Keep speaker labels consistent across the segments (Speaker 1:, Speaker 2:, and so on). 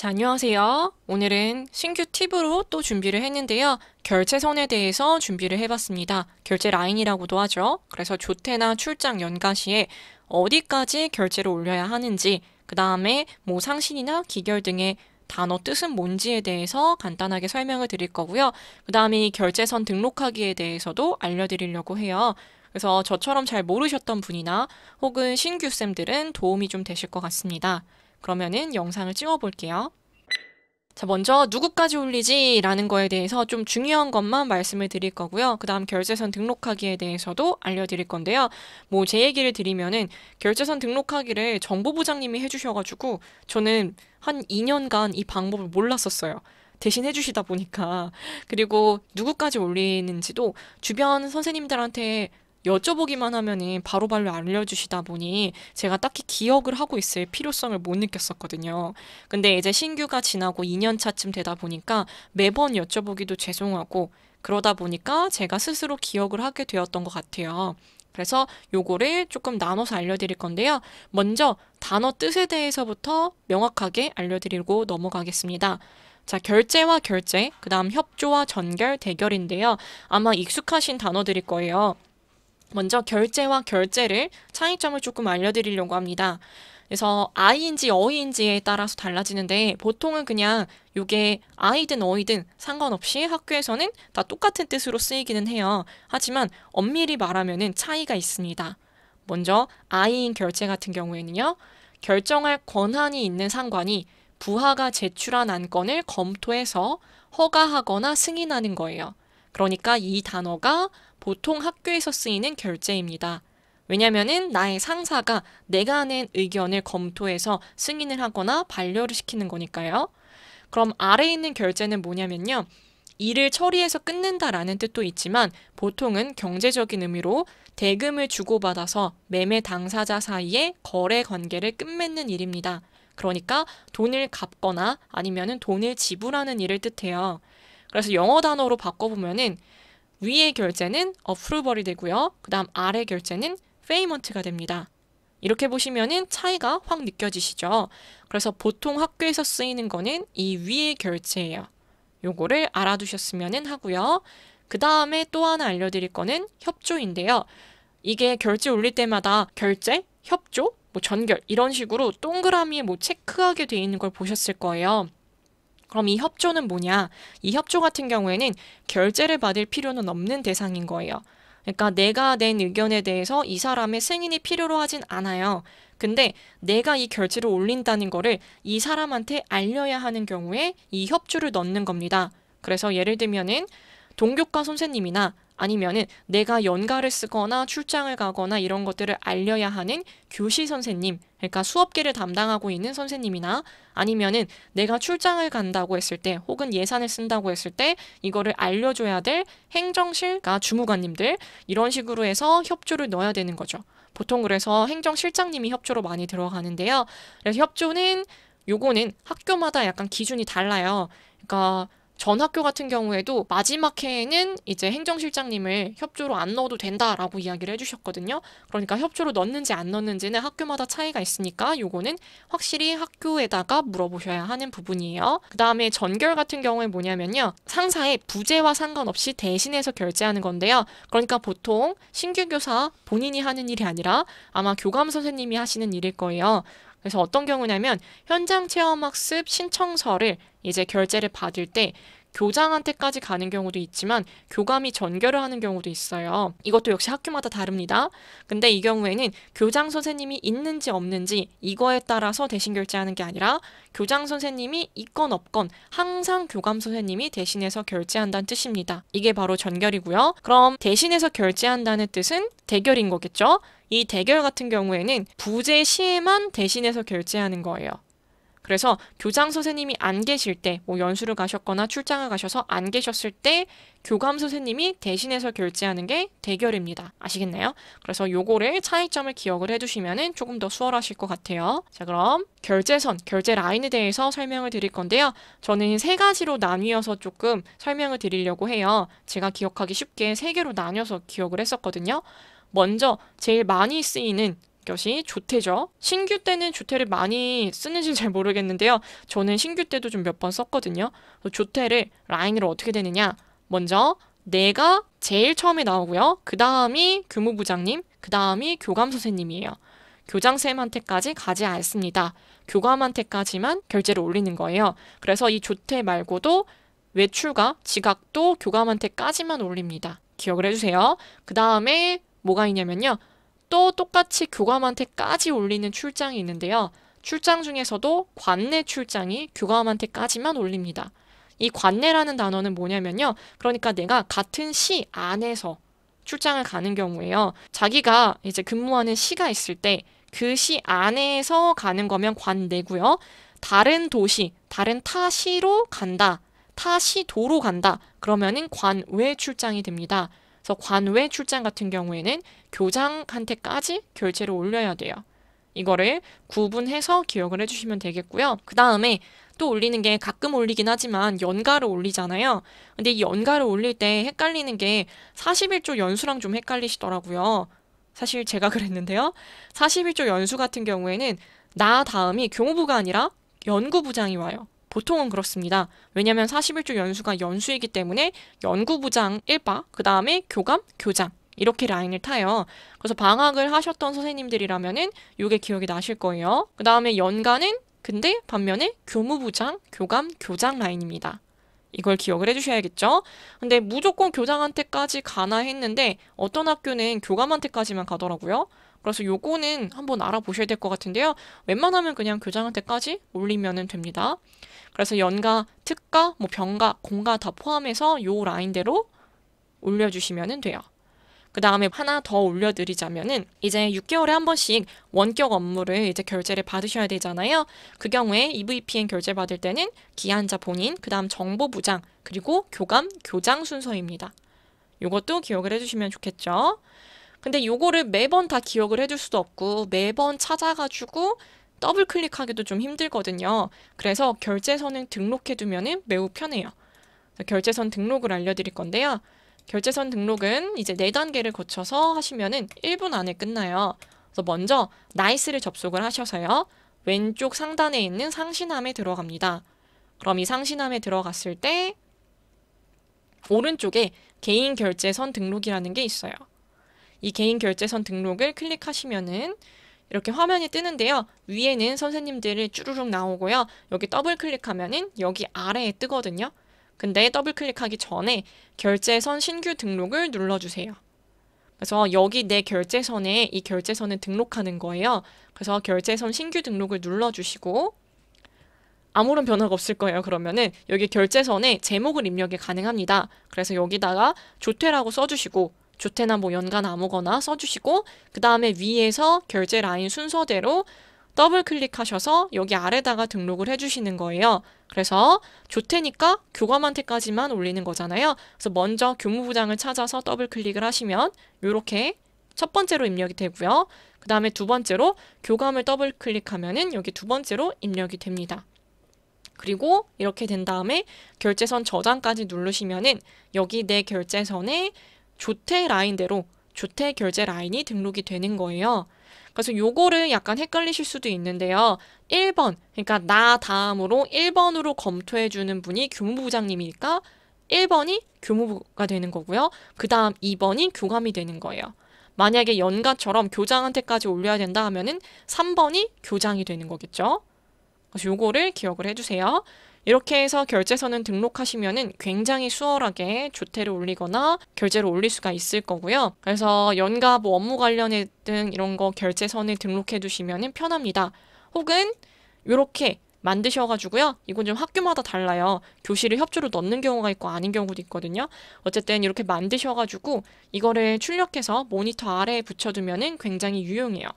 Speaker 1: 자, 안녕하세요. 오늘은 신규 팁으로 또 준비를 했는데요. 결제선에 대해서 준비를 해봤습니다. 결제 라인이라고도 하죠. 그래서 조퇴나 출장 연가 시에 어디까지 결제를 올려야 하는지, 그 다음에 뭐 상신이나 기결 등의 단어 뜻은 뭔지에 대해서 간단하게 설명을 드릴 거고요. 그 다음에 이 결제선 등록하기에 대해서도 알려드리려고 해요. 그래서 저처럼 잘 모르셨던 분이나 혹은 신규쌤들은 도움이 좀 되실 것 같습니다. 그러면은 영상을 찍어 볼게요. 자, 먼저 누구까지 올리지? 라는 거에 대해서 좀 중요한 것만 말씀을 드릴 거고요. 그 다음 결제선 등록하기에 대해서도 알려드릴 건데요. 뭐 제 얘기를 드리면은 결제선 등록하기를 정보부장님이 해주셔가지고 저는 한 2년간 이 방법을 몰랐었어요. 대신 해주시다 보니까. 그리고 누구까지 올리는지도 주변 선생님들한테 여쭤보기만 하면 바로바로 알려주시다 보니 제가 딱히 기억을 하고 있을 필요성을 못 느꼈었거든요. 근데 이제 신규가 지나고 2년 차쯤 되다 보니까 매번 여쭤보기도 죄송하고 그러다 보니까 제가 스스로 기억을 하게 되었던 것 같아요. 그래서 요거를 조금 나눠서 알려드릴 건데요. 먼저 단어 뜻에 대해서부터 명확하게 알려드리고 넘어가겠습니다. 자, 결제와 결제, 그 다음 협조와 전결, 대결인데요. 아마 익숙하신 단어들일 거예요. 먼저 결제와 결제를 차이점을 조금 알려드리려고 합니다. 그래서 i 인지 어이인지에 따라서 달라지는데 보통은 그냥 요게 아이든 어이든 상관없이 학교에서는 다 똑같은 뜻으로 쓰이기는 해요. 하지만 엄밀히 말하면은 차이가 있습니다. 먼저 아이인 결제 같은 경우에는요. 결정할 권한이 있는 상관이 부하가 제출한 안건을 검토해서 허가하거나 승인하는 거예요. 그러니까 이 단어가 보통 학교에서 쓰이는 결제입니다 왜냐면은 나의 상사가 내가 낸 의견을 검토해서 승인을 하거나 반려를 시키는 거니까요. 그럼 아래에 있는 결제는 뭐냐면요. 일을 처리해서 끝낸다라는 뜻도 있지만 보통은 경제적인 의미로 대금을 주고받아서 매매 당사자 사이의 거래 관계를 끝맺는 일입니다. 그러니까 돈을 갚거나 아니면은 돈을 지불하는 일을 뜻해요. 그래서 영어 단어로 바꿔보면은 위의 결제는 어프루벌이 되고요. 그 다음 아래 결제는 페이먼트가 됩니다. 이렇게 보시면은 차이가 확 느껴지시죠? 그래서 보통 학교에서 쓰이는 거는 이 위의 결제예요. 요거를 알아두셨으면 은 하고요. 그 다음에 또 하나 알려드릴 거는 협조인데요. 이게 결제 올릴 때마다 결제, 협조, 뭐 전결 이런 식으로 동그라미에 뭐 체크하게 돼 있는 걸 보셨을 거예요. 그럼 이 협조는 뭐냐? 이 협조 같은 경우에는 결제를 받을 필요는 없는 대상인 거예요. 그러니까 내가 낸 의견에 대해서 이 사람의 승인이 필요로 하진 않아요. 근데 내가 이 결제를 올린다는 거를 이 사람한테 알려야 하는 경우에 이 협조를 넣는 겁니다. 그래서 예를 들면은 동교과 선생님이나 아니면은 내가 연가를 쓰거나 출장을 가거나 이런 것들을 알려야 하는 교실 선생님, 그러니까 수업계를 담당하고 있는 선생님이나 아니면은 내가 출장을 간다고 했을 때 혹은 예산을 쓴다고 했을 때 이거를 알려줘야 될 행정실과 주무관님들 이런 식으로 해서 협조를 넣어야 되는 거죠. 보통 그래서 행정실장님이 협조로 많이 들어가는데요. 그래서 협조는 요거는 학교마다 약간 기준이 달라요. 그러니까 전 학교 같은 경우에도 마지막 해에는 이제 행정실장님을 협조로 안 넣어도 된다라고 이야기를 해주셨거든요. 그러니까 협조로 넣는지 안 넣는지는 학교마다 차이가 있으니까 요거는 확실히 학교에다가 물어보셔야 하는 부분이에요. 그 다음에 전결 같은 경우에 뭐냐면요. 상사의 부재와 상관없이 대신해서 결제하는 건데요. 그러니까 보통 신규 교사 본인이 하는 일이 아니라 아마 교감 선생님이 하시는 일일 거예요. 그래서 어떤 경우냐면 현장 체험 학습 신청서를 이제 결제를 받을 때 교장한테까지 가는 경우도 있지만 교감이 전결을 하는 경우도 있어요. 이것도 역시 학교마다 다릅니다. 근데 이 경우에는 교장 선생님이 있는지 없는지 이거에 따라서 대신 결제하는 게 아니라 교장 선생님이 있건 없건 항상 교감 선생님이 대신해서 결제한다는 뜻입니다. 이게 바로 전결이고요. 그럼 대신해서 결제한다는 뜻은 대결인 거겠죠? 이 대결 같은 경우에는 부재 시에만 대신해서 결제하는 거예요. 그래서 교장 선생님이 안 계실 때, 뭐 연수를 가셨거나 출장을 가셔서 안 계셨을 때 교감 선생님이 대신해서 결제하는 게 대결입니다. 아시겠나요? 그래서 요거를 차이점을 기억을 해두시면 조금 더 수월하실 것 같아요. 자, 그럼 결제선, 결제 라인에 대해서 설명을 드릴 건데요. 저는 세 가지로 나뉘어서 조금 설명을 드리려고 해요. 제가 기억하기 쉽게 세 개로 나뉘어서 기억을 했었거든요. 먼저 제일 많이 쓰이는 것이 조태죠. 신규 때는 조태를 많이 쓰는지 는잘 모르겠는데요. 저는 신규 때도 좀 몇 번 썼거든요. 조태를 라인으로 어떻게 되느냐. 먼저 내가 제일 처음에 나오고요. 그 다음이 교무부장님, 그 다음이 교감선생님이에요. 교장쌤한테까지 가지 않습니다. 교감한테까지만 결제를 올리는 거예요. 그래서 이조퇴 말고도 외출과 지각도 교감한테까지만 올립니다. 기억을 해주세요. 그 다음에 뭐가 있냐면요. 또 똑같이 교감한테까지 올리는 출장이 있는데요. 출장 중에서도 관내 출장이 교감한테까지만 올립니다. 이 관내라는 단어는 뭐냐면요. 그러니까 내가 같은 시 안에서 출장을 가는 경우에요. 자기가 이제 근무하는 시가 있을 때 그 시 안에서 가는 거면 관내고요. 다른 도시, 다른 타 시로 간다. 타 시도로 간다. 그러면은 관외 출장이 됩니다. 그래서 관외 출장 같은 경우에는 교장한테까지 결제를 올려야 돼요. 이거를 구분해서 기억을 해주시면 되겠고요. 그 다음에 또 올리는 게 가끔 올리긴 하지만 연가를 올리잖아요. 근데 이 연가를 올릴 때 헷갈리는 게 41조 연수랑 좀 헷갈리시더라고요. 사실 제가 그랬는데요. 41조 연수 같은 경우에는 나 다음이 교무부가 아니라 연구부장이 와요. 보통은 그렇습니다. 왜냐하면 41주 연수가 연수이기 때문에 연구부장 1바, 그 다음에 교감, 교장 이렇게 라인을 타요. 그래서 방학을 하셨던 선생님들이라면은 이게 기억이 나실 거예요. 그 다음에 연간은 근데 반면에 교무부장, 교감, 교장 라인입니다. 이걸 기억을 해주셔야겠죠. 근데 무조건 교장한테까지 가나 했는데 어떤 학교는 교감한테까지만 가더라고요. 그래서 요거는 한번 알아보셔야 될 것 같은데요. 웬만하면 그냥 교장한테까지 올리면 됩니다. 그래서 연가, 특가, 뭐 병가, 공가 다 포함해서 요 라인대로 올려주시면 돼요. 그 다음에 하나 더 올려드리자면은 이제 6개월에 한 번씩 원격 업무를 이제 결제를 받으셔야 되잖아요. 그 경우에 EVPN 결제 받을 때는 기한자 본인, 그 다음 정보부장, 그리고 교감, 교장 순서입니다. 요것도 기억을 해주시면 좋겠죠. 근데 요거를 매번 다 기억을 해줄 수도 없고 매번 찾아가지고 더블 클릭하기도 좀 힘들거든요. 그래서 결제선을 등록해두면 매우 편해요. 결제선 등록을 알려드릴 건데요. 결제선 등록은 이제 4단계를 거쳐서 하시면 1분 안에 끝나요. 그래서 먼저 나이스를 접속을 하셔서요. 왼쪽 상단에 있는 상신함에 들어갑니다. 그럼 이 상신함에 들어갔을 때 오른쪽에 개인 결제선 등록이라는 게 있어요. 이 개인 결제선 등록을 클릭하시면은 이렇게 화면이 뜨는데요. 위에는 선생님들이 쭈루룩 나오고요. 여기 더블 클릭하면은 여기 아래에 뜨거든요. 근데 더블 클릭하기 전에 결제선 신규 등록을 눌러주세요. 그래서 여기 내 결제선에 이 결제선을 등록하는 거예요. 그래서 결제선 신규 등록을 눌러주시고 아무런 변화가 없을 거예요. 그러면은 여기 결제선에 제목을 입력이 가능합니다. 그래서 여기다가 조퇴라고 써주시고 조태나 뭐 연간 아무거나 써주시고 그 다음에 위에서 결제 라인 순서대로 더블 클릭하셔서 여기 아래다가 등록을 해주시는 거예요. 그래서 조태니까 교감한테까지만 올리는 거잖아요. 그래서 먼저 교무부장을 찾아서 더블 클릭을 하시면 이렇게 첫 번째로 입력이 되고요. 그 다음에 두 번째로 교감을 더블 클릭하면은 여기 두 번째로 입력이 됩니다. 그리고 이렇게 된 다음에 결제선 저장까지 누르시면은 여기 내 결제선에 조퇴 라인대로 조퇴 결제 라인이 등록이 되는 거예요. 그래서 요거를 약간 헷갈리실 수도 있는데요. 1번, 그러니까 나 다음으로 1번으로 검토해주는 분이 교무부장님이니까 1번이 교무부가 되는 거고요. 그 다음 2번이 교감이 되는 거예요. 만약에 연가처럼 교장한테까지 올려야 된다 하면은 3번이 교장이 되는 거겠죠. 그래서 요거를 기억을 해주세요. 이렇게 해서 결제선은 등록하시면은 굉장히 수월하게 조퇴를 올리거나 결제를 올릴 수가 있을 거고요. 그래서 연가 뭐 업무 관련했등 이런 거 결제선을 등록해 두시면은 편합니다. 혹은 이렇게 만드셔가지고요. 이건 좀 학교마다 달라요. 교실을 협조로 넣는 경우가 있고 아닌 경우도 있거든요. 어쨌든 이렇게 만드셔가지고 이거를 출력해서 모니터 아래에 붙여두면은 굉장히 유용해요.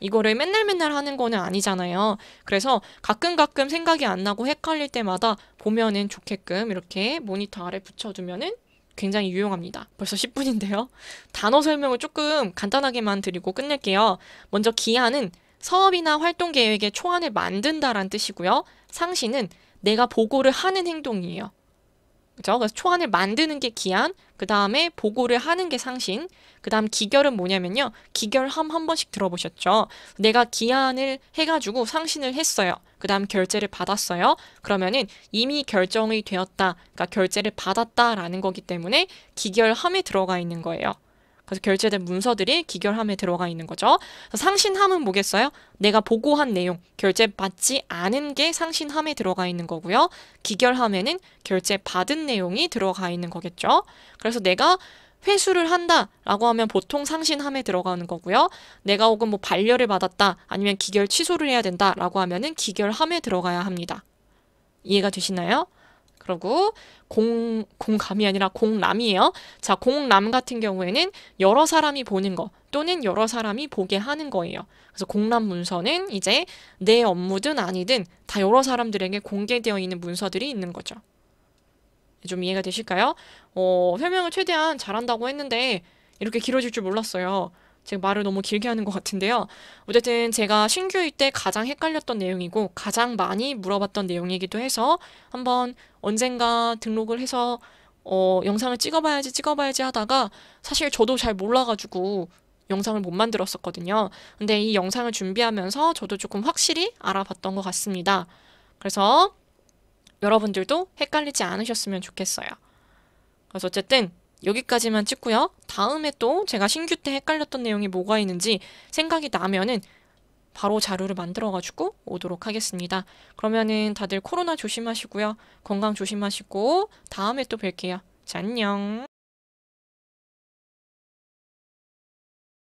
Speaker 1: 이거를 맨날 맨날 하는 거는 아니잖아요. 그래서 가끔 가끔 생각이 안 나고 헷갈릴 때마다 보면은 좋게끔 이렇게 모니터 아래 붙여두면은 굉장히 유용합니다. 벌써 10분인데요. 단어 설명을 조금 간단하게만 드리고 끝낼게요. 먼저 기한은 사업이나 활동 계획의 초안을 만든다란 뜻이고요. 상시는 내가 보고를 하는 행동이에요. 그죠? 그래서 초안을 만드는 게 기한, 그 다음에 보고를 하는 게 상신, 그 다음 기결은 뭐냐면요. 기결함 한 번씩 들어보셨죠? 내가 기한을 해가지고 상신을 했어요. 그 다음 결제를 받았어요. 그러면은 이미 결정이 되었다. 그러니까 결제를 받았다라는 거기 때문에 기결함에 들어가 있는 거예요. 그래서 결제된 문서들이 기결함에 들어가 있는 거죠. 상신함은 뭐겠어요? 내가 보고한 내용, 결제 받지 않은 게 상신함에 들어가 있는 거고요. 기결함에는 결제 받은 내용이 들어가 있는 거겠죠. 그래서 내가 회수를 한다라고 하면 보통 상신함에 들어가는 거고요. 내가 혹은 뭐 반려를 받았다 아니면 기결 취소를 해야 된다라고 하면 기결함에 들어가야 합니다. 이해가 되시나요? 그리고 공, 공감이 아니라 공람이에요. 자, 공람 같은 경우에는 여러 사람이 보는 것 또는 여러 사람이 보게 하는 거예요. 그래서 공람 문서는 이제 내 업무든 아니든 다 여러 사람들에게 공개되어 있는 문서들이 있는 거죠. 좀 이해가 되실까요? 어, 설명을 최대한 잘한다고 했는데 이렇게 길어질 줄 몰랐어요. 지금 말을 너무 길게 하는 것 같은데요. 어쨌든 제가 신규일 때 가장 헷갈렸던 내용이고 가장 많이 물어봤던 내용이기도 해서 한번 언젠가 등록을 해서 어, 영상을 찍어봐야지 찍어봐야지 하다가 사실 저도 잘 몰라가지고 영상을 못 만들었었거든요. 근데 이 영상을 준비하면서 저도 조금 확실히 알아봤던 것 같습니다. 그래서 여러분들도 헷갈리지 않으셨으면 좋겠어요. 그래서 어쨌든 여기까지만 찍고요. 다음에 또 제가 신규 때 헷갈렸던 내용이 뭐가 있는지 생각이 나면은 바로 자료를 만들어가지고 오도록 하겠습니다. 그러면은 다들 코로나 조심하시고요. 건강 조심하시고 다음에 또 뵐게요. 자, 안녕.